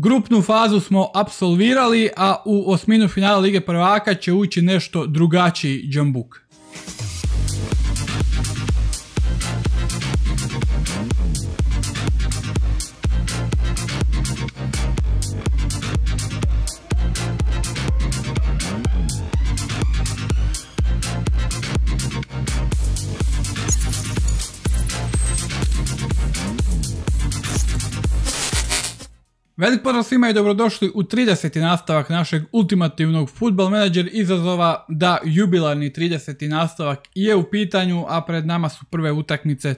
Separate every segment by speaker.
Speaker 1: Grupnu fazu smo apsolvirali, a u osminu finala Lige prvaka će ući nešto drugačiji džambuk. Velik pozdrav svima i dobrodošli u 30. nastavak našeg ultimativnog Football menadžer izazova da jubilarni 30. nastavak je u pitanju, a pred nama su prve utakmice e,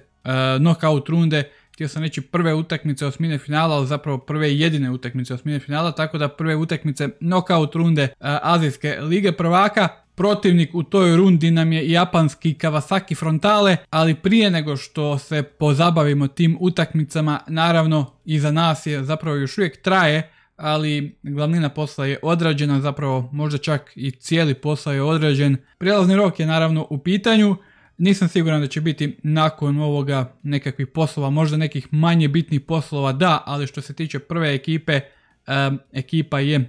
Speaker 1: knockout runde. Htio sam reći prve utakmice osmine finala, ali zapravo prve jedine utakmice osmine finala, tako da prve utakmice knockout runde e, Azijske lige prvaka. Protivnik u toj rundi nam je japanski Kawasaki Frontale, ali prije nego što se pozabavimo tim utakmicama, naravno iza nas je zapravo još uvijek traje, ali glavnina posla je odrađena, zapravo možda čak i cijeli posao je odrađen. Prijelazni rok je naravno u pitanju, nisam siguran da će biti nakon ovoga nekakvih poslova, možda nekih manje bitnih poslova da, ali što se tiče prve ekipe, ekipa je e,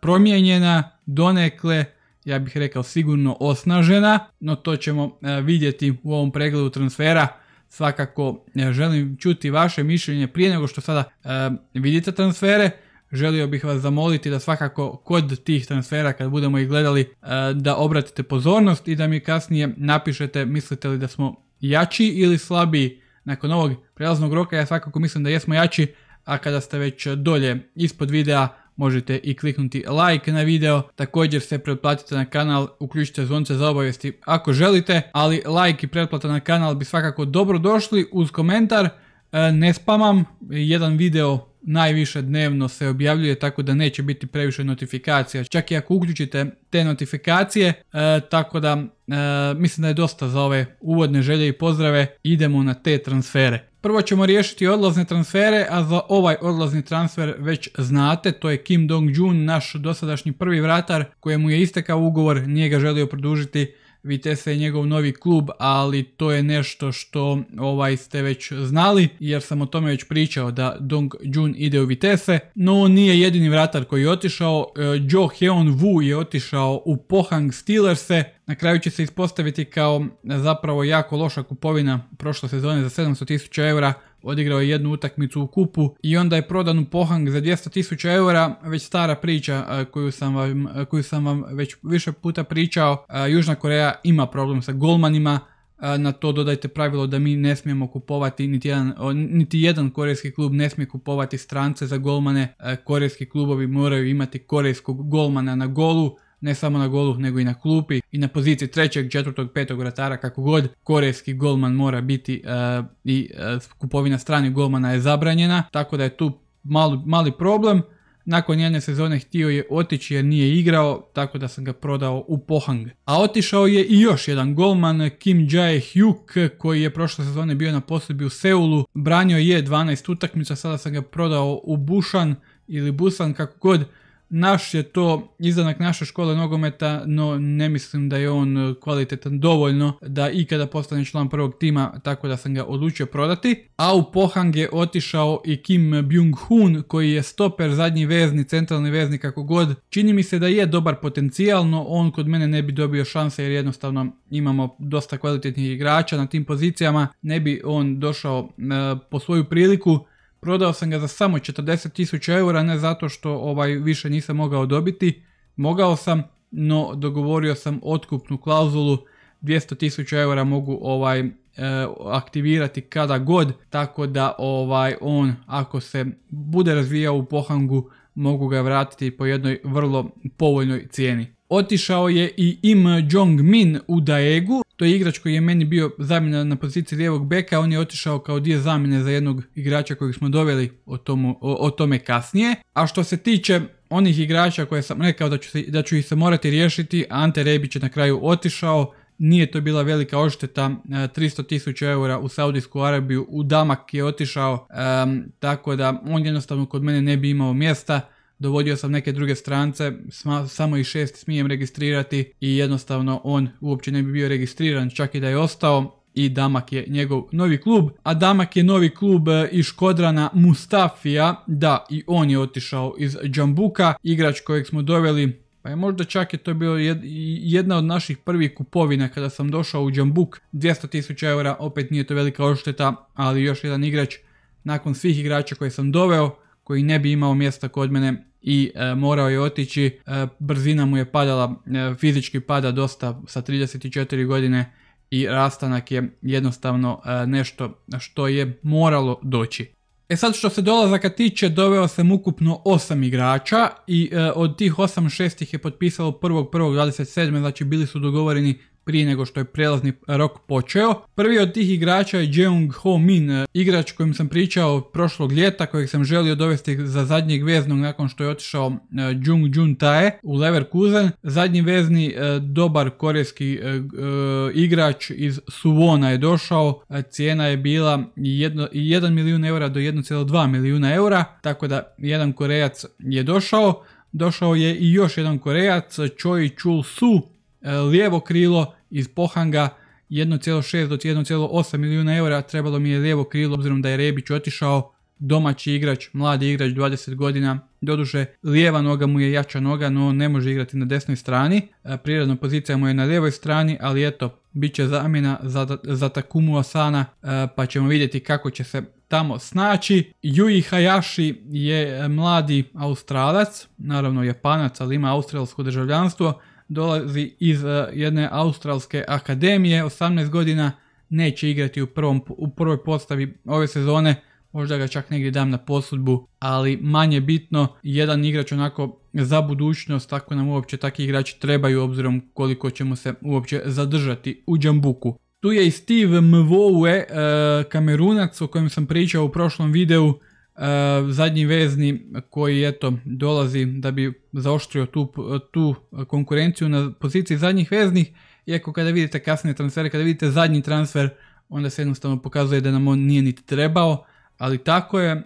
Speaker 1: promijenjena donekle, ja bih rekao sigurno osnažena, no to ćemo e, vidjeti u ovom pregledu transfera. Svakako želim čuti vaše mišljenje prije nego što sada e, vidite transfere. Želio bih vas zamoliti da svakako kod tih transfera kad budemo ih gledali e, da obratite pozornost i da mi kasnije napišete mislite li da smo jači ili slabiji nakon ovog prelaznog roka. Ja svakako mislim da jesmo jači, a kada ste već dolje ispod videa možete i kliknuti like na video. Također se pretplatite na kanal, uključite zvonce za obavijesti ako želite, ali like i pretplata na kanal bi svakako dobro došli uz komentar. E, ne spamam, jedan video najviše dnevno se objavljuje tako da neće biti previše notifikacija. Čak i ako uključite te notifikacije, e, tako da E, mislim da je dosta za ove uvodne želje i pozdrave. Idemo na te transfere. Prvo ćemo riješiti odlazne transfere, a za ovaj odlazni transfer već znate, to je Kim Dong-jun, naš dosadašnji prvi vratar kojemu je istekao ugovor, nije ga želio produžiti Vitesse je njegov novi klub, ali to je nešto što ovaj ste već znali, jer sam o tome već pričao da Dong Jun ide u Vitesse, no nije jedini vratar koji je otišao, e, Joe Heon Wu je otišao u Pohang Steelers, na kraju će se ispostaviti kao zapravo jako loša kupovina prošle sezone za 700.000 eura, odigrao je jednu utakmicu u kupu i onda je prodan u Pohang za 200.000 eura, već stara priča koju sam vam, koju sam vam već više puta pričao. Južna Koreja ima problem sa golmanima, na to dodajte pravilo da mi ne smijemo kupovati, niti jedan, niti jedan korejski klub ne smije kupovati strance za golmane, korejski klubovi moraju imati korejskog golmana na golu, ne samo na golu nego i na klupi i na poziciji trećeg, četvrtog, petog vratara kako god korejski golman mora biti e, i e, kupovina stranih golmana je zabranjena tako da je tu mali, problem. Nakon jedne sezone htio je otići jer nije igrao, tako da sam ga prodao u Pohang. A otišao je i još jedan golman, Kim Jae Hyuk, koji je prošle sezone bio na posljedbi u Seulu. Branio je 12 utakmica, sada sam ga prodao u Bušan ili Busan, kako god naš je to izdanak naše škole nogometa, no ne mislim da je on e, kvalitetan dovoljno da ikada postane član prvog tima, tako da sam ga odlučio prodati. A u Pohang je otišao i Kim byung hun koji je stoper, zadnji vezni, centralni vezni kako god. Čini mi se da je dobar potencijalno, on kod mene ne bi dobio šanse jer jednostavno imamo dosta kvalitetnih igrača na tim pozicijama, ne bi on došao e, po svoju priliku. Prodao sam ga za samo 40.000 eura, ne zato što ovaj više nisam mogao dobiti. Mogao sam, no dogovorio sam otkupnu klauzulu 200.000 eura mogu ovaj e, aktivirati kada god, tako da ovaj on ako se bude razvijao u pohangu mogu ga vratiti po jednoj vrlo povoljnoj cijeni. Otišao je i Im Jong-min u Daegu to je igrač koji je meni bio zamjena na poziciji lijevog beka, on je otišao kao dio zamjene za jednog igrača kojeg smo doveli o, o, tome kasnije. A što se tiče onih igrača koje sam rekao da ću, se, da ih se morati riješiti, Ante Rebić je na kraju otišao, nije to bila velika ošteta, 300 e, eura u Saudijsku Arabiju, u Damak je otišao, e, tako da on jednostavno kod mene ne bi imao mjesta dovodio sam neke druge strance, samo i šest smijem registrirati i jednostavno on uopće ne bi bio registriran čak i da je ostao i Damak je njegov novi klub, a Damak je novi klub eh, iz Škodrana Mustafija, da i on je otišao iz Džambuka, igrač kojeg smo doveli pa je možda čak je to bilo jedna od naših prvih kupovina kada sam došao u Džambuk. 200.000 eura, opet nije to velika odšteta, ali još jedan igrač nakon svih igrača koje sam doveo, koji ne bi imao mjesta kod mene i e, morao je otići. E, brzina mu je padala, e, fizički pada dosta sa 34 godine i rastanak je jednostavno nešto što je moralo doći. E sad što se dolazaka tiče, doveo sam ukupno 8 igrača i od tih 8 šestih je potpisalo 1.1.27. Znači bili su dogovoreni prije nego što je prelazni rok počeo. Prvi od tih igrača je Jeong Ho Min, e, igrač kojim sam pričao prošlog ljeta, kojeg sam želio dovesti za zadnjeg veznog nakon što je otišao e, Jung Jun Tae u Leverkusen. Zadnji vezni e, dobar korejski igrač iz Suvona je došao, cijena je bila 1 milijun eura do 1,2 milijuna eura, tako da jedan korejac je došao. Došao je i još jedan korejac, Choi Chul Su, E, lijevo krilo iz Pohanga 1,6 do 1,8 milijuna eura, trebalo mi je lijevo krilo obzirom da je Rebić otišao domaći igrač, mladi igrač 20 godina, doduše lijeva noga mu je jača noga, no ne može igrati na desnoj strani, e, prirodna pozicija mu je na lijevoj strani, ali eto, bit će zamjena za, za Takumu Asana, e, pa ćemo vidjeti kako će se tamo snaći. Yui Hayashi je mladi australac, naravno japanac, ali ima australsko državljanstvo, dolazi iz e, jedne australske akademije, 18 godina, neće igrati u, prvom, u prvoj postavi ove sezone, možda ga čak negdje dam na posudbu, ali manje bitno, jedan igrač onako za budućnost, tako nam uopće takvi igrači trebaju obzirom koliko ćemo se uopće zadržati u džambuku. Tu je i Steve Mvoue, kamerunac o kojem sam pričao u prošlom videu, E, zadnji vezni koji eto dolazi da bi zaoštrio tu, tu konkurenciju na poziciji zadnjih veznih, iako kada vidite kasne transfere, kada vidite zadnji transfer, onda se jednostavno pokazuje da nam on nije niti trebao, ali tako je, e,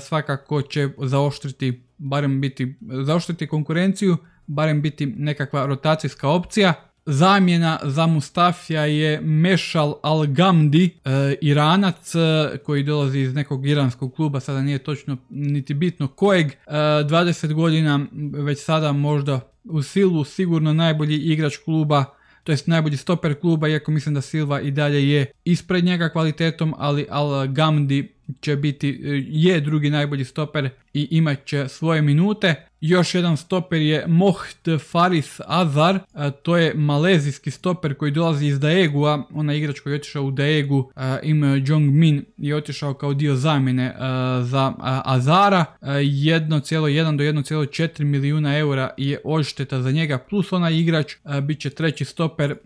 Speaker 1: svakako će zaoštriti, barem biti, zaoštriti konkurenciju, barem biti nekakva rotacijska opcija, Zamjena za Mustafija je Mešal Al-Gamdi, e, Iranac e, koji dolazi iz nekog iranskog kluba, sada nije točno niti bitno kojeg, 20 e, godina već sada možda u silu sigurno najbolji igrač kluba to jest najbolji stoper kluba, iako mislim da Silva i dalje je ispred njega kvalitetom, ali Al Gamdi će biti, je drugi najbolji stoper i imat će svoje minute. Još jedan stoper je Moht Faris Azar, to je malezijski stoper koji dolazi iz Daegua, onaj igrač koji je otišao u Daegu, Im Jong Min je otišao kao dio zamjene za Azara, 1,1 do 1,4 milijuna eura je odšteta za njega, plus onaj igrač bit će treći stoper,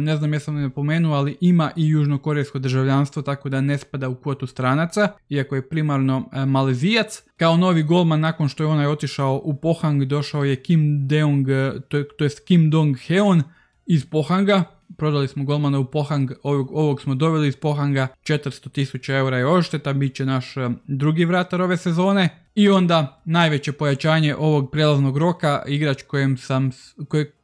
Speaker 1: ne znam jesam li napomenuo, ali ima i južnokorejsko državljanstvo, tako da ne spada u kvotu stranaca, iako je primarno malezijac. Kao novi golman nakon što je onaj otišao u Pohang došao je Kim Deong, e, to, Kim Dong Heon iz Pohanga. Prodali smo golmana u Pohang, ovog, ovog smo doveli iz Pohanga, 400.000 eura je ošteta, bit će naš e, drugi vratar ove sezone. I onda najveće pojačanje ovog prelaznog roka, igrač kojem, sam,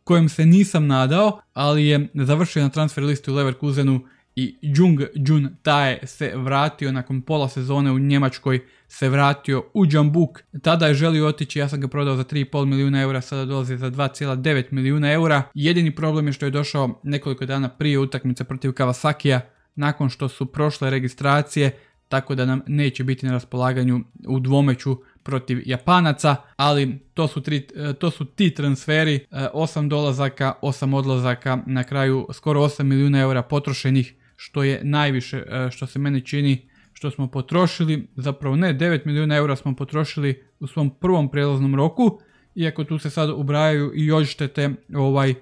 Speaker 1: kojem se nisam nadao, ali je završio na transfer listi u Leverkusenu i Jung Jun Tae se vratio nakon pola sezone u Njemačkoj, se vratio u Jambuk. Tada je želio otići, ja sam ga prodao za 3,5 milijuna eura, sada dolazi za 2,9 milijuna eura. Jedini problem je što je došao nekoliko dana prije utakmice protiv Kawasakija, nakon što su prošle registracije, tako da nam neće biti na raspolaganju u dvomeću protiv Japanaca, ali to su, tri, e, to su ti transferi, 8 e, dolazaka, 8 odlazaka, na kraju skoro 8 milijuna eura potrošenih što je najviše e, što se meni čini što smo potrošili, zapravo ne, 9 milijuna eura smo potrošili u svom prvom prijelaznom roku, iako tu se sad ubrajaju i odštete ovaj,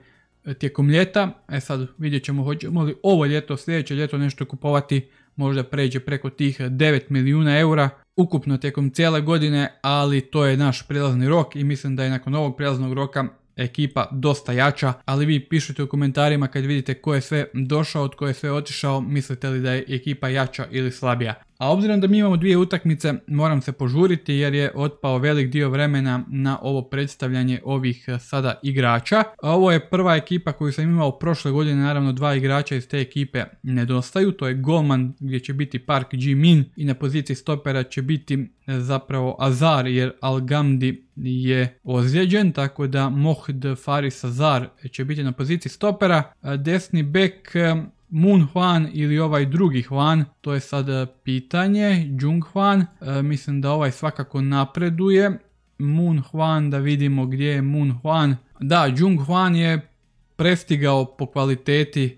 Speaker 1: tijekom ljeta. E sad vidjet ćemo hoćemo li ovo ljeto, sljedeće ljeto nešto kupovati, možda pređe preko tih 9 milijuna eura ukupno tijekom cijele godine, ali to je naš prijelazni rok i mislim da je nakon ovog prijelaznog roka ekipa dosta jača, ali vi pišite u komentarima kad vidite ko je sve došao, od je sve otišao, mislite li da je ekipa jača ili slabija. A obzirom da mi imamo dvije utakmice, moram se požuriti jer je otpao velik dio vremena na ovo predstavljanje ovih e, sada igrača. Ovo je prva ekipa koju sam imao prošle godine, naravno dva igrača iz te ekipe nedostaju. To je Golman gdje će biti Park Jimin i na poziciji stopera će biti e, zapravo Azar jer Al Gamdi je ozlijeđen, tako da Mohd Faris Azar će biti na poziciji stopera. E, desni bek Moon Hwan ili ovaj drugi Hwan, to je sad e, pitanje, Jung Hwan, e, mislim da ovaj svakako napreduje. Moon Hwan, da vidimo gdje je Moon Hwan. Da, Jung Hwan je prestigao po kvaliteti e,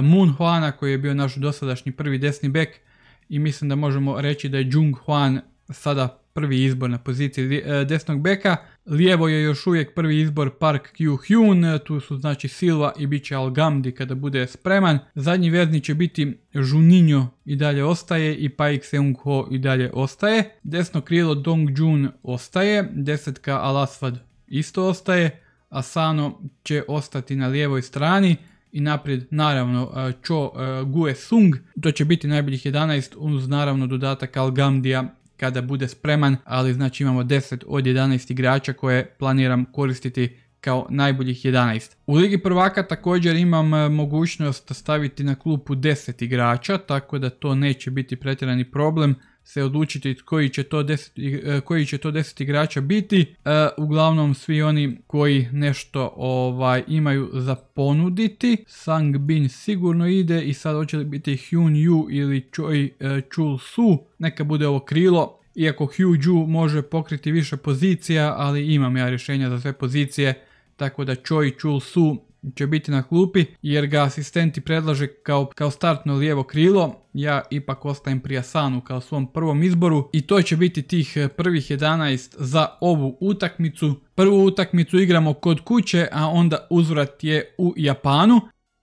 Speaker 1: Moon Hwana koji je bio naš dosadašnji prvi desni bek i mislim da možemo reći da je Jung Hwan sada prvi izbor na poziciji e, desnog beka. Lijevo je još uvijek prvi izbor Park Q Hyun, tu su znači Silva i bit će Algamdi kada bude spreman. Zadnji vezni će biti Juninho i dalje ostaje i Paik Seung Ho i dalje ostaje. Desno krilo Dong Jun ostaje, desetka Alasvad isto ostaje. A Asano će ostati na lijevoj strani i naprijed naravno e, Cho e, Gue Sung. To će biti najboljih 11 uz naravno dodatak Algamdija kada bude spreman, ali znači imamo 10 od 11 igrača koje planiram koristiti kao najboljih 11. U Ligi prvaka također imam e, mogućnost staviti na klupu 10 igrača, tako da to neće biti pretjerani problem se odlučiti koji će to deset e, koji će to 10 igrača biti. E, uglavnom svi oni koji nešto ovaj imaju za ponuditi. Sang Bin sigurno ide i sad hoće li biti Hyun Yu ili Choi e, Chul Su. Neka bude ovo krilo. Iako Hugh Ju može pokriti više pozicija, ali imam ja rješenja za sve pozicije. Tako da Choi Chul Su će biti na klupi jer ga asistenti predlaže kao, kao startno lijevo krilo. Ja ipak ostajem pri Asanu kao svom prvom izboru i to će biti tih eh, prvih 11 za ovu utakmicu. Prvu utakmicu igramo kod kuće, a onda uzvrat je u Japanu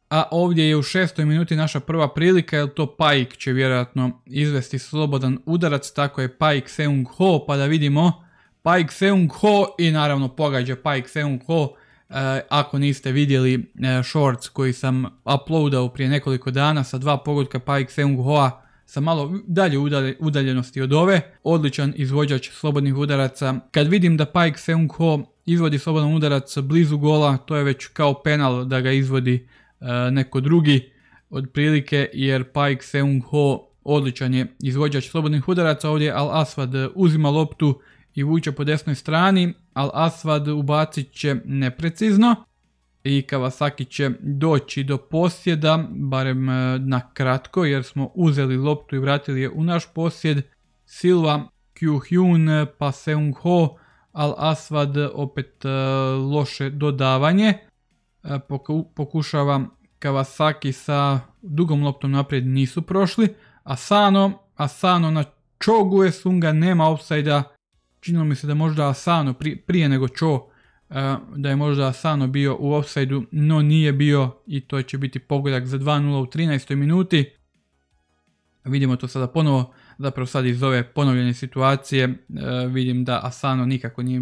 Speaker 1: a ovdje je u šestoj minuti naša prva prilika, jer to paik će vjerojatno izvesti slobodan udarac, tako je Paik Seung Ho, pa da vidimo Paik Seung Ho i naravno pogađa Paik Seung Ho E, ako niste vidjeli e, shorts koji sam uploadao prije nekoliko dana sa dva pogodka Paik Seung Hoa sa malo dalje udaljenosti od ove, odličan izvođač slobodnih udaraca. Kad vidim da Paik Seung Ho izvodi slobodan udarac blizu gola, to je već kao penal da ga izvodi e, neko drugi prilike jer Paik Seung Ho odličan je izvođač slobodnih udaraca ovdje Al Asfad uzima loptu i vuče po desnoj strani, Al Asvad ubacit će neprecizno i Kawasaki će doći do posjeda, barem e, na kratko jer smo uzeli loptu i vratili je u naš posjed. Silva, Kyuhyun, Hyun, pa Seung Ho, Al Asvad opet e, loše dodavanje. E, pokušava Kawasaki sa dugom loptom naprijed nisu prošli. A Asano na čoguje Sunga, nema offside činilo mi se da možda Asano prije, nego Cho eh, da je možda Asano bio u offside no nije bio i to će biti pogodak za 2-0 u 13. minuti. Vidimo to sada ponovo, zapravo sad iz ove ponovljene situacije eh, vidim da Asano nikako nije,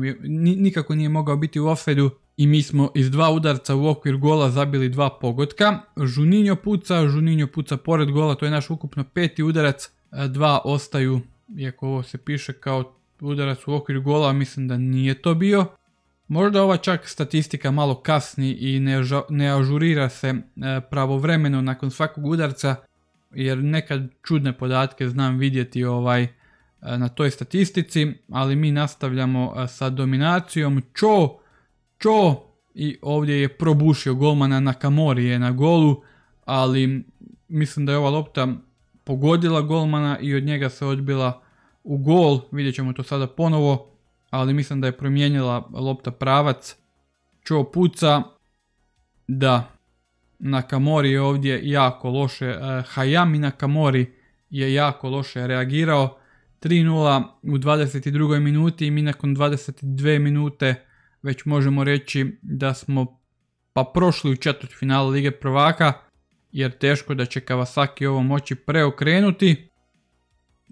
Speaker 1: nikako nije mogao biti u offside i mi smo iz dva udarca u okvir gola zabili dva pogotka. Žuninjo puca, Žuninjo puca pored gola, to je naš ukupno peti udarac, eh, dva ostaju, iako ovo se piše kao udarac u okvir gola mislim da nije to bio. Možda ova čak statistika malo kasni i ne, ažurira se e, pravovremeno nakon svakog udarca jer nekad čudne podatke znam vidjeti ovaj e, na toj statistici, ali mi nastavljamo e, sa dominacijom. Čo, čo i ovdje je probušio golmana na je na golu, ali mislim da je ova lopta pogodila golmana i od njega se odbila u gol, vidjet ćemo to sada ponovo, ali mislim da je promijenila lopta pravac. Čo puca, da, Nakamori je ovdje jako loše, e, Hayami Nakamori je jako loše reagirao. 3-0 u 22. minuti i mi nakon 22 minute već možemo reći da smo pa prošli u četvrt finala Lige prvaka jer teško da će Kawasaki ovo moći preokrenuti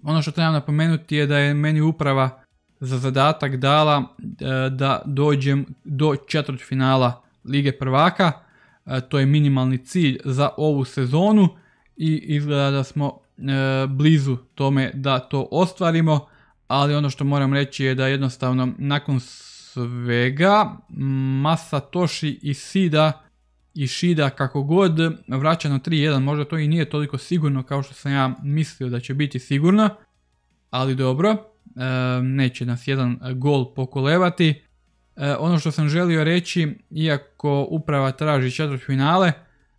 Speaker 1: ono što trebam napomenuti je da je meni uprava za zadatak dala e, da dođem do finala Lige prvaka. E, to je minimalni cilj za ovu sezonu i izgleda da smo e, blizu tome da to ostvarimo, ali ono što moram reći je da jednostavno nakon svega i Sida šida kako god vraća na 3-1, možda to i nije toliko sigurno kao što sam ja mislio da će biti sigurno, ali dobro, e, neće nas jedan gol pokolevati. E, ono što sam želio reći, iako uprava traži četvrt finale,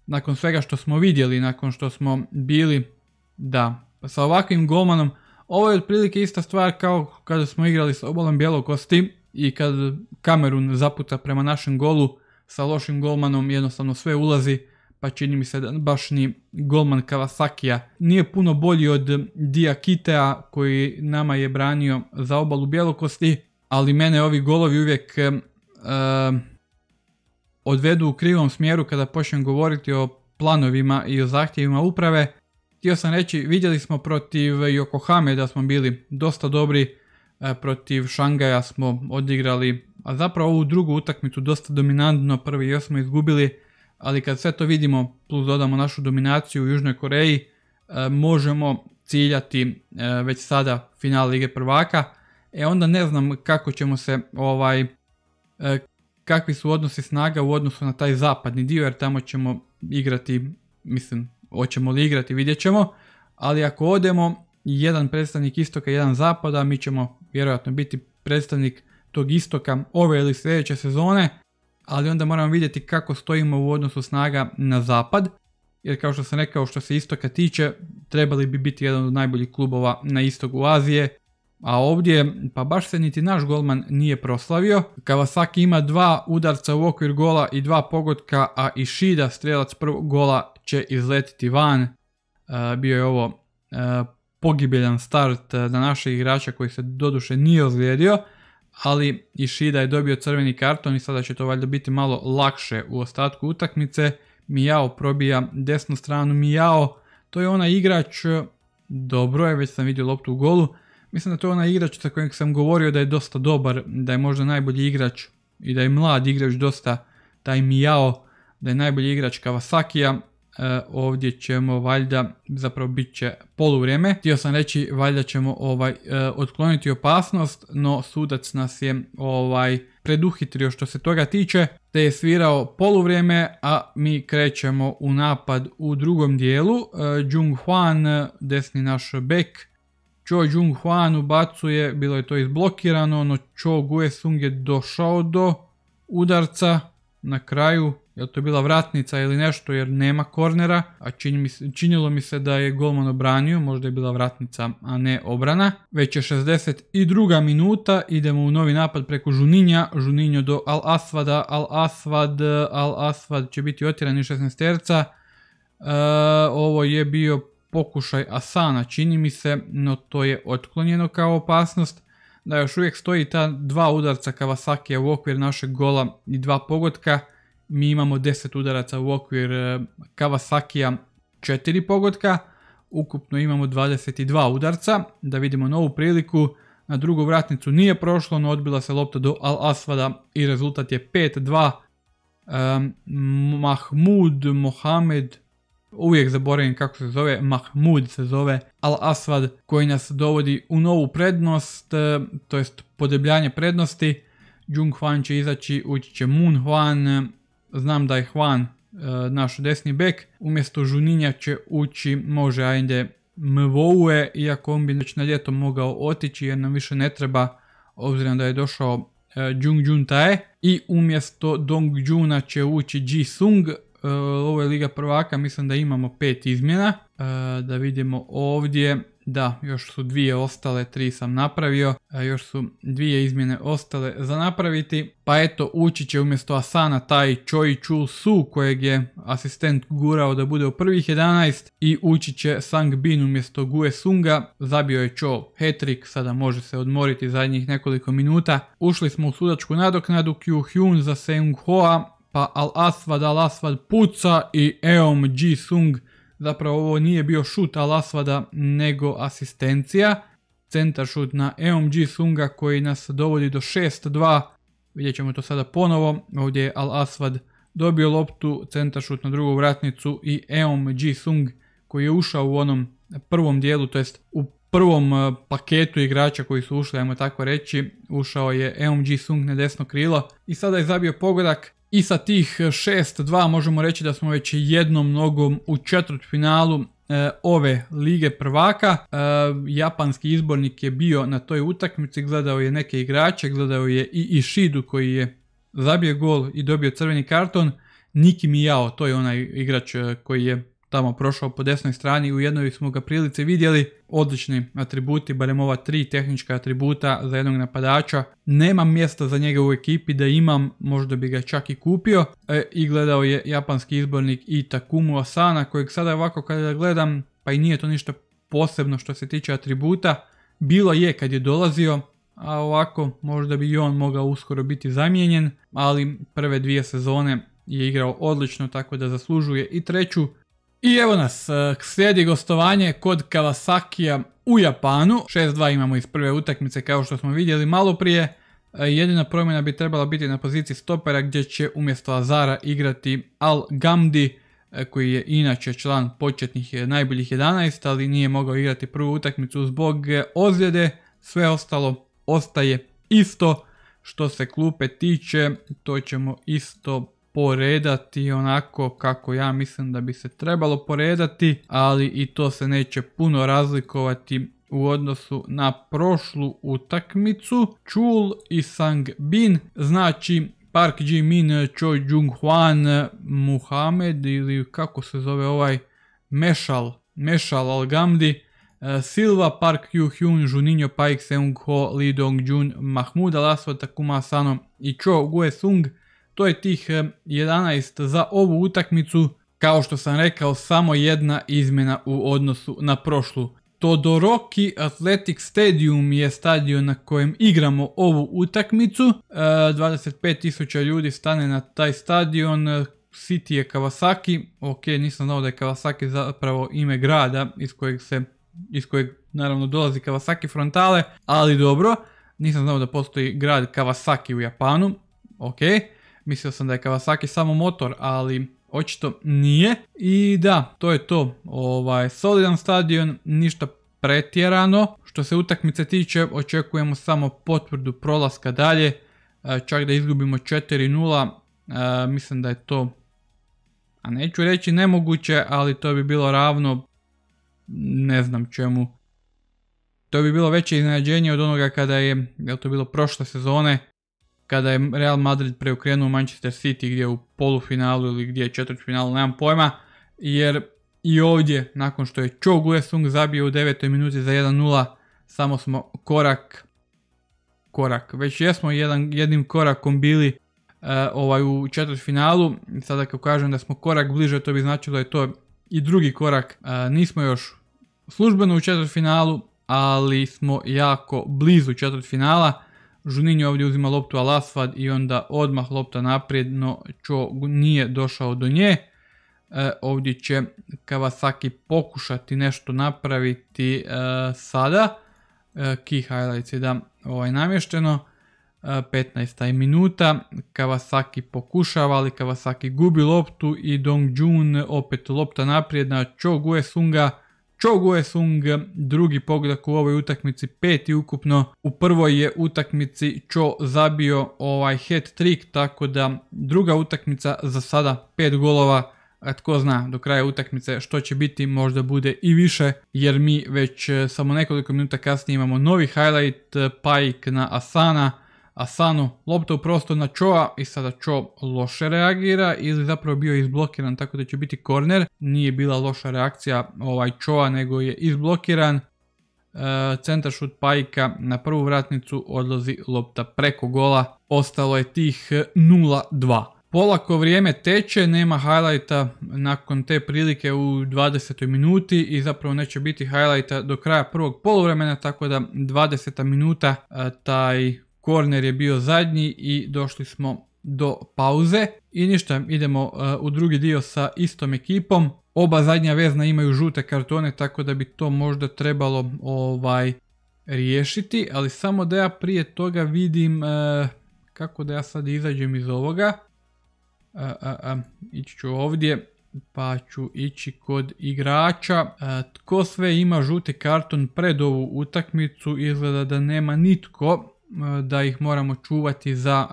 Speaker 1: nakon svega što smo vidjeli, nakon što smo bili, da, sa ovakvim golmanom, ovo je otprilike ista stvar kao kada smo igrali s obolom Bjelokosti i kad Kamerun zaputa prema našem golu, sa lošim golmanom jednostavno sve ulazi, pa čini mi se da baš ni golman Kawasakija nije puno bolji od Diakitea koji nama je branio za obalu bjelokosti, ali mene ovi golovi uvijek e, e, odvedu u krivom smjeru kada počnem govoriti o planovima i o zahtjevima uprave. Htio sam reći, vidjeli smo protiv Yokohame da smo bili dosta dobri, e, protiv Šangaja smo odigrali a zapravo ovu drugu utakmicu dosta dominantno, prvi i smo izgubili, ali kad sve to vidimo, plus dodamo našu dominaciju u Južnoj Koreji, e, možemo ciljati e, već sada final Lige prvaka, e onda ne znam kako ćemo se, ovaj, e, kakvi su odnosi snaga u odnosu na taj zapadni dio, jer tamo ćemo igrati, mislim, hoćemo li igrati, vidjet ćemo, ali ako odemo, jedan predstavnik istoka, jedan zapada, mi ćemo vjerojatno biti predstavnik tog istoka ove ili sljedeće sezone, ali onda moramo vidjeti kako stojimo u odnosu snaga na zapad, jer kao što sam rekao što se istoka tiče, trebali bi biti jedan od najboljih klubova na istoku Azije, a ovdje, pa baš se niti naš golman nije proslavio. Kawasaki ima dva udarca u okvir gola i dva pogotka, a Ishida, strelac prvog gola, će izletiti van. E, bio je ovo e, pogibeljan start e, na našeg igrača koji se doduše nije ozlijedio, ali Ishida je dobio crveni karton i sada će to valjda biti malo lakše u ostatku utakmice. Mijao probija desnu stranu, Mijao, to je onaj igrač, dobro je, već sam vidio loptu u golu, mislim da to je onaj igrač za kojeg sam govorio da je dosta dobar, da je možda najbolji igrač i da je mlad igrač dosta, taj Mijao, da je najbolji igrač Kawasaki-a. E, ovdje ćemo valjda, zapravo bit će poluvrijeme. Htio sam reći valjda ćemo ovaj e, otkloniti opasnost, no sudac nas je ovaj preduhitrio što se toga tiče, te je svirao poluvrijeme, a mi krećemo u napad u drugom dijelu. E, Jung Hwan, desni naš bek, Cho Jung Hwan ubacuje, bilo je to izblokirano, no Cho Sung je došao do udarca na kraju Jel to bila vratnica ili nešto jer nema kornera, a činilo mi se da je golman obranio, možda je bila vratnica, a ne obrana. Već je 62. minuta, idemo u novi napad preko Žuninja, Žuninjo do Al Asvada, Al Asvad, Al Asvad će biti otjeran i 16 terca. E, ovo je bio pokušaj Asana, čini mi se, no to je otklonjeno kao opasnost. Da još uvijek stoji ta dva udarca Kawasaki u okvir našeg gola i dva pogotka mi imamo 10 udaraca u okvir e, Kawasaki-a, 4 pogotka, ukupno imamo 22 udarca, da vidimo novu priliku, na drugu vratnicu nije prošlo, no odbila se lopta do Al Asvada i rezultat je 5-2. Mahmud Mohamed, uvijek zaboravim kako se zove, Mahmud se zove Al Asvad koji nas dovodi u novu prednost, e, to jest podebljanje prednosti. Jung Hwan će izaći, ući će Moon Hwan, znam da je Hvan e, naš desni bek, umjesto Žuninja će ući može ajde Mvoue, iako on bi već na ljeto mogao otići jer nam više ne treba, obzirom da je došao e, Jung Jun Tae. I umjesto Dong Juna će ući Ji Sung, e, ovo je Liga prvaka, mislim da imamo pet izmjena. Da vidimo ovdje, da, još su dvije ostale, tri sam napravio, a još su dvije izmjene ostale za napraviti. Pa eto, ući će umjesto Asana taj Choi Chu Su kojeg je asistent gurao da bude u prvih 11 i ući će Sang Bin umjesto Gue Sunga. Zabio je Cho hetrik, sada može se odmoriti zadnjih nekoliko minuta. Ušli smo u sudačku nadoknadu Kyu Hyun za Seung Hoa, pa Al Asvad Al Asvad puca i Eom Ji Sung Zapravo ovo nije bio šut alasvada nego asistencija. Centar šut na EOMG Sunga koji nas dovodi do 6-2. Vidjet ćemo to sada ponovo. Ovdje je Al Asvad dobio loptu, centar šut na drugu vratnicu i Eom Sung koji je ušao u onom prvom dijelu, to jest u prvom e, paketu igrača koji su ušli, ajmo tako reći, ušao je Eom Sung na desno krilo i sada je zabio pogodak i sa tih 6-2 e, možemo reći da smo već jednom nogom u četvrt finalu e, ove lige prvaka. E, japanski izbornik je bio na toj utakmici, gledao je neke igrače, gledao je i Ishidu koji je zabio gol i dobio crveni karton. Niki Mijao, to je onaj igrač koji je tamo prošao po desnoj strani u jednoj smo ga prilice vidjeli. Odlični atributi, barem ova tri tehnička atributa za jednog napadača. Nemam mjesta za njega u ekipi, da imam, možda bi ga čak i kupio. E, I gledao je japanski izbornik Takumu Asana, kojeg sada ovako kada gledam, pa i nije to ništa posebno što se tiče atributa. Bilo je kad je dolazio, a ovako možda bi i on mogao uskoro biti zamijenjen, ali prve dvije sezone je igrao odlično tako da zaslužuje i treću. I evo nas, e, slijedi gostovanje kod Kawasakija u Japanu. 6-2 imamo iz prve utakmice kao što smo vidjeli malo prije. E, jedina promjena bi trebala biti na poziciji stopera gdje će umjesto Azara igrati Al Gamdi e, koji je inače član početnih najboljih 11, ali nije mogao igrati prvu utakmicu zbog ozljede. Sve ostalo ostaje isto. Što se klupe tiče, to ćemo isto poredati onako kako ja mislim da bi se trebalo poredati, ali i to se neće puno razlikovati u odnosu na prošlu utakmicu. Chul i Sang Bin, znači Park Ji-min, Jung-hwan, Muhamed ili kako se zove ovaj Mešal, Mešal Al-Gamdi, eh, Silva, Park Yu hyun Juninho, Paik Seung-ho, Lee Dong-jun, Mahmuda al Takuma Asano i Cho Gue-sung to je tih 11 za ovu utakmicu. Kao što sam rekao, samo jedna izmjena u odnosu na prošlu. Todoroki Athletic Stadium je stadion na kojem igramo ovu utakmicu. 25.000 e, ljudi stane na taj stadion. E, City je Kawasaki. Ok, nisam znao da je Kawasaki zapravo ime grada iz kojeg se iz kojeg naravno dolazi Kawasaki Frontale, ali dobro, nisam znao da postoji grad Kawasaki u Japanu, ok. Mislio sam da je Kawasaki samo motor, ali očito nije. I da, to je to. Ovaj, solidan stadion, ništa pretjerano. Što se utakmice tiče, očekujemo samo potvrdu prolaska dalje. E, čak da izgubimo 4-0, e, mislim da je to, a neću reći nemoguće, ali to bi bilo ravno, ne znam čemu. To bi bilo veće iznenađenje od onoga kada je, jel to bilo prošle sezone, kada je Real Madrid preokrenuo Manchester City gdje u polufinalu ili gdje je četvrtfinalu, nemam pojma, jer i ovdje nakon što je Cho Guesung zabio u 9. minuti za 1-0, samo smo korak, korak, već jesmo jedan, jednim korakom bili u e, ovaj u četvrtfinalu, sada kako kažem da smo korak bliže, to bi značilo da je to i drugi korak, e, nismo još službeno u četvrtfinalu, ali smo jako blizu četvrtfinala, Žuninjo ovdje uzima loptu Alasfad i onda odmah lopta naprijed, no Cho nije došao do nje. E, ovdje će Kawasaki pokušati nešto napraviti e, sada. E, key highlights je da ovaj, namješteno. 15. minuta, Kawasaki pokušava, ali Kawasaki gubi loptu i Dong Jun opet lopta naprijed na Cho Sunga Cho Guesung drugi pogledak u ovoj utakmici, peti ukupno. U prvoj je utakmici Cho zabio ovaj hat trick, tako da druga utakmica za sada pet golova. A tko zna do kraja utakmice što će biti, možda bude i više, jer mi već e, samo nekoliko minuta kasnije imamo novi highlight, e, Pajk na Asana, Asanu lopta u prostor na Choa i sada Cho loše reagira ili zapravo bio izblokiran tako da će biti korner. Nije bila loša reakcija ovaj Choa nego je izblokiran. E, centar šut Pajka na prvu vratnicu odlazi lopta preko gola. Ostalo je tih 0-2. Polako vrijeme teče, nema highlighta nakon te prilike u 20. minuti i zapravo neće biti highlighta do kraja prvog poluvremena, tako da 20. minuta e, taj Korner je bio zadnji i došli smo do pauze. I ništa, idemo e, u drugi dio sa istom ekipom. Oba zadnja vezna imaju žute kartone, tako da bi to možda trebalo ovaj riješiti. Ali samo da ja prije toga vidim e, kako da ja sad izađem iz ovoga. E, ići ću ovdje, pa ću ići kod igrača. Tko sve ima žuti karton pred ovu utakmicu? Izgleda da nema nitko da ih moramo čuvati za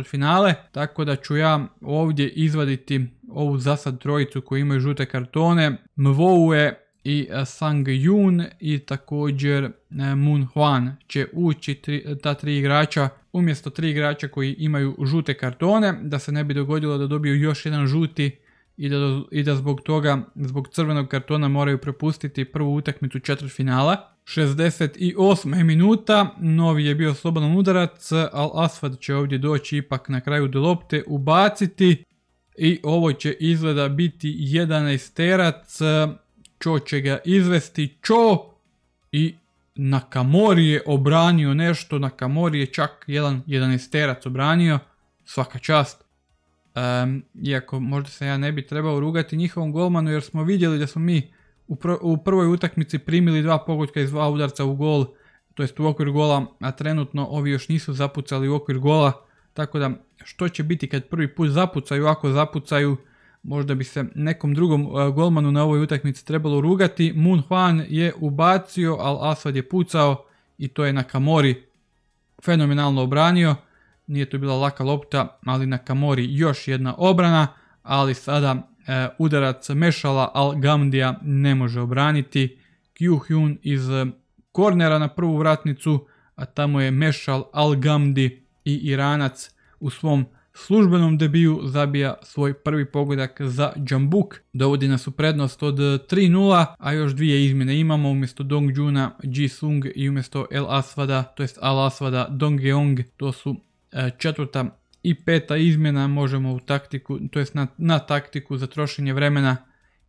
Speaker 1: e, finale. tako da ću ja ovdje izvaditi ovu zasad trojicu koji imaju žute kartone, Mvoue i e, Sang Yun i također e, Moon Hwan će ući ta tri igrača umjesto tri igrača koji imaju žute kartone, da se ne bi dogodilo da dobiju još jedan žuti i da, i da zbog toga, zbog crvenog kartona moraju prepustiti prvu utakmicu finala. 68. minuta, novi je bio slobodan udarac, Al Asfad će ovdje doći ipak na kraju do lopte, ubaciti i ovo će izgleda biti 11 terac, Čo će ga izvesti, Čo i Nakamori je obranio nešto, Nakamori je čak jedan 11 terac obranio, svaka čast. iako možda se ja ne bi trebao rugati njihovom golmanu jer smo vidjeli da smo mi u, prvoj utakmici primili dva pogotka iz dva udarca u gol, to jest u okvir gola, a trenutno ovi još nisu zapucali u okvir gola, tako da što će biti kad prvi put zapucaju, ako zapucaju, možda bi se nekom drugom e, golmanu na ovoj utakmici trebalo rugati. Moon Hwan je ubacio, al Asad je pucao i to je na Kamori fenomenalno obranio. Nije to bila laka lopta, ali na Kamori još jedna obrana, ali sada E, udarac Mešala, al Gamdija ne može obraniti. Kyu Hyun iz kornera na prvu vratnicu, a tamo je Mešal Al Gamdi i Iranac u svom službenom debiju zabija svoj prvi pogodak za Džambuk. Dovodi nas u prednost od 3-0, a još dvije izmjene imamo. Umjesto Dong Juna, Ji Sung i umjesto El Asvada, to jest Al Asvada, Dong Geong To su e, četvrta i peta izmjena možemo u taktiku, to jest na, na taktiku za trošenje vremena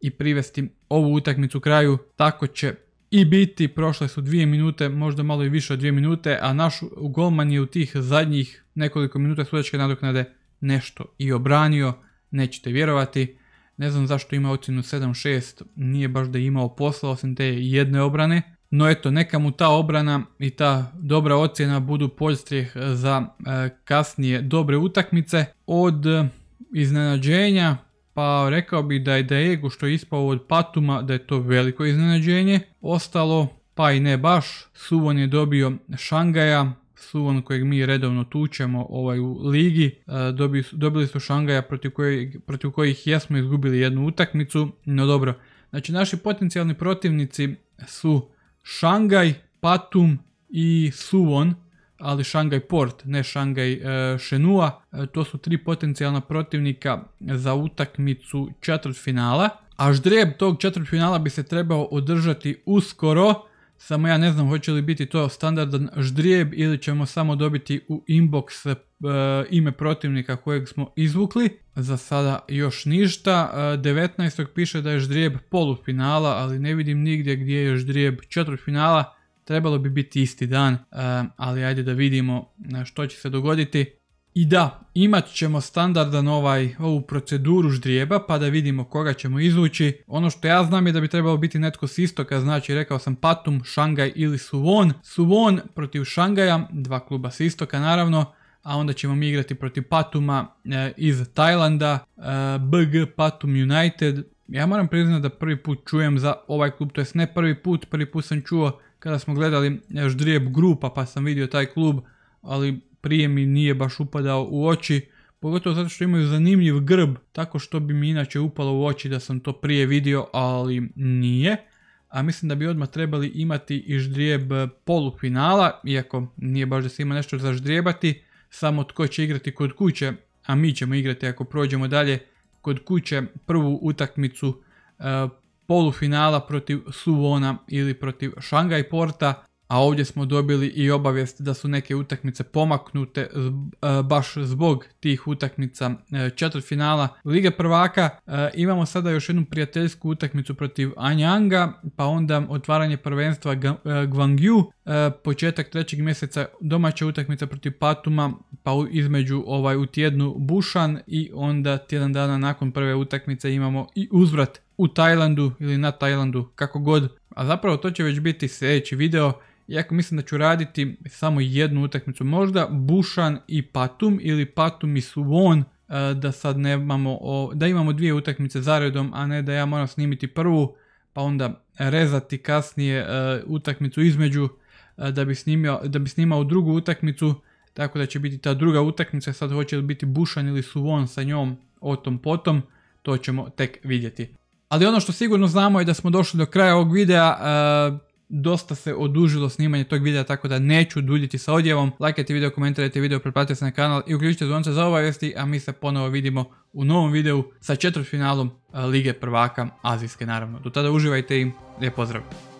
Speaker 1: i privesti ovu utakmicu kraju. Tako će i biti, prošle su dvije minute, možda malo i više od dvije minute, a naš golman je u tih zadnjih nekoliko minuta sudačke nadoknade nešto i obranio, nećete vjerovati. Ne znam zašto ima ocjenu 7-6, nije baš da je imao posla osim te jedne obrane. No eto, neka mu ta obrana i ta dobra ocjena budu podstrijeh za e, kasnije dobre utakmice. Od e, iznenađenja, pa rekao bi da je Diego što je ispao od Patuma, da je to veliko iznenađenje. Ostalo, pa i ne baš, Suvon je dobio Šangaja, Suvon kojeg mi redovno tučemo ovaj, u ligi. E, dobili su, Šangaja protiv kojih, protiv kojih jesmo izgubili jednu utakmicu, no dobro. Znači naši potencijalni protivnici su Šangaj, Patum i Suwon, ali Šangaj Port, ne Šangaj Šenua. E, e, to su tri potencijalna protivnika za utakmicu četvrtfinala. A ždrijeb tog četvrtfinala bi se trebao održati uskoro samo ja ne znam hoće li biti to standardan ždrijeb ili ćemo samo dobiti u inbox e, ime protivnika kojeg smo izvukli. Za sada još ništa. 19. E, piše da je ždrijeb polufinala, ali ne vidim nigdje gdje je ždrijeb finala, Trebalo bi biti isti dan, e, ali ajde da vidimo što će se dogoditi. I da, imat ćemo standardan ovaj, ovu proceduru ždrijeba pa da vidimo koga ćemo izvući. Ono što ja znam je da bi trebalo biti netko s istoka, znači rekao sam Patum, Šangaj ili Suvon. Suvon protiv Šangaja, dva kluba s istoka naravno, a onda ćemo mi igrati protiv Patuma e, iz Tajlanda, e, BG Patum United. Ja moram priznati da prvi put čujem za ovaj klub, to jest ne prvi put, prvi put sam čuo kada smo gledali e, ždrijeb grupa pa sam vidio taj klub, ali prije mi nije baš upadao u oči, pogotovo zato što imaju zanimljiv grb, tako što bi mi inače upalo u oči da sam to prije vidio, ali nije. A mislim da bi odmah trebali imati i ždrijeb polufinala, iako nije baš da se ima nešto za ždrijebati, samo tko će igrati kod kuće, a mi ćemo igrati ako prođemo dalje kod kuće prvu utakmicu e, polufinala protiv Suvona ili protiv Šangaj Porta a ovdje smo dobili i obavijest da su neke utakmice pomaknute e, baš zbog tih utakmica e, četvrt finala Lige prvaka. E, imamo sada još jednu prijateljsku utakmicu protiv Anjanga, pa onda otvaranje prvenstva Gwangju, početak trećeg mjeseca domaća utakmica protiv Patuma, pa između ovaj u tjednu Bušan i onda tjedan dana nakon prve utakmice imamo i uzvrat u Tajlandu ili na Tajlandu, kako god. A zapravo to će već biti sljedeći video. Iako mislim da ću raditi samo jednu utakmicu, možda Bušan i Patum ili Patum i Suvon, e, da sad nemamo, da imamo dvije utakmice redom, a ne da ja moram snimiti prvu, pa onda rezati kasnije e, utakmicu između e, da bi, snimio, da bi snimao drugu utakmicu, tako da će biti ta druga utakmica, sad hoće li biti Bušan ili Suvon sa njom, o tom potom, to ćemo tek vidjeti. Ali ono što sigurno znamo je da smo došli do kraja ovog videa, dosta se odužilo snimanje tog videa, tako da neću duljiti sa odjevom. Lajkajte video, komentirajte video, pretplatite se na kanal i uključite zvonce za obavijesti, a mi se ponovo vidimo u novom videu sa četvrtfinalom eh, Lige prvaka Azijske naravno. Do tada uživajte i lijep pozdrav!